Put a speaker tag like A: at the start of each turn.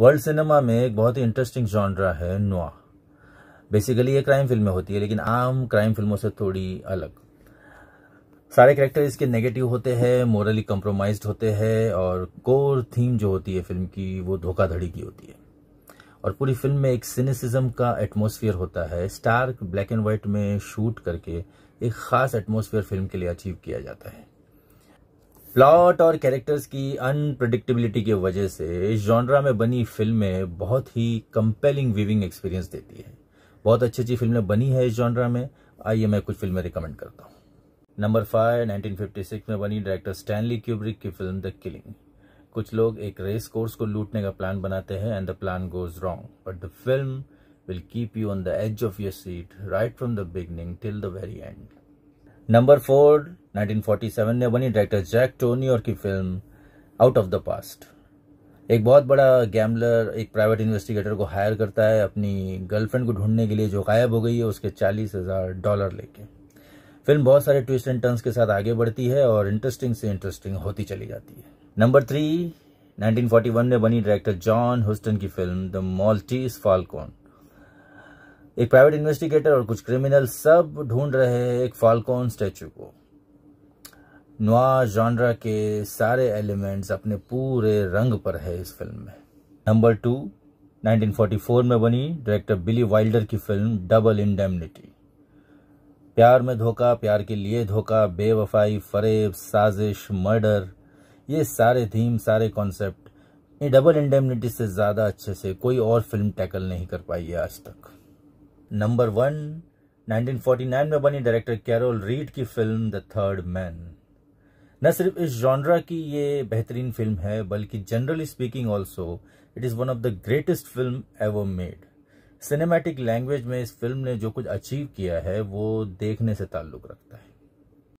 A: world cinema में एक बहुत ही इंटरेस्टिंग जॉनरा है नोआ बेसिकली ये क्राइम फिल्में होती है लेकिन आम क्राइम फिल्मों से थोड़ी अलग सारे कैरेक्टर इसके नेगेटिव होते हैं मोरली कंप्रोमाइज होते हैं और कोर थीम जो होती है फिल्म की वो धोखाधड़ी की होती है और पूरी फिल्म में एक सिनेसिज्म का एटमोसफियर होता है स्टार्क ब्लैक एंड व्हाइट में शूट करके एक खास एटमोसफियर फिल्म के लिए अचीव किया जाता है प्लॉट और कैरेक्टर्स की अनप्रडिक्टेबिलिटी की वजह से जॉनरा में बनी फिल्में बहुत ही कंपेलिंग व्यूविंग एक्सपीरियंस देती है बहुत अच्छी अच्छी फिल्में बनी है इस जॉनरा में आइए मैं कुछ फिल्में रिकमेंड करता हूँ नंबर फाइव 1956 में बनी डायरेक्टर स्टैनली क्यूब्रिक की फिल्म द किलिंग कुछ लोग एक रेस कोर्स को लूटने का प्लान बनाते हैं and the plan goes wrong but the film will keep you on the edge of your seat right from the beginning till the very end number four 1947 में बनी डायरेक्टर जैक टोनियोर की film out of the past एक बहुत बड़ा gambler एक private investigator को higher करता है अपनी गर्लफ्रेंड को ढूंढने के लिए जो गायब हो गई है उसके चालीस हज़ार डॉलर लेके फिल्म बहुत सारे ट्विस्ट एंड टर्न्स के साथ आगे बढ़ती है और इंटरेस्टिंग से इंटरेस्टिंग होती चली जाती है नंबर थ्री 1941 में बनी डायरेक्टर जॉन हुस्टन की फिल्म द मॉल्टीज फॉलकॉन एक प्राइवेट इन्वेस्टिगेटर और कुछ क्रिमिनल सब ढूंढ रहे हैं एक फॉलकॉन स्टैचू को नुआ जॉनरा के सारे एलिमेंट्स अपने पूरे रंग पर है इस फिल्म में नंबर टू 1944 में बनी डायरेक्टर बिली वाइल्डर की फिल्म डबल इंडेमनिटी प्यार में धोखा प्यार के लिए धोखा बेवफाई फरेब साजिश मर्डर ये सारे थीम सारे कॉन्सेप्ट ये डबल इंडेमनिटी से ज़्यादा अच्छे से कोई और फिल्म टैकल नहीं कर पाई है आज तक नंबर वन 1949 में बनी डायरेक्टर कैरोल रीड की फिल्म द थर्ड मैन न सिर्फ इस जॉनरा की ये बेहतरीन फिल्म है बल्कि generally speaking also it is one of the greatest film ever made cinematic language में इस फिल्म ने जो कुछ अचीव किया है वो देखने से ताल्लुक़ रखता है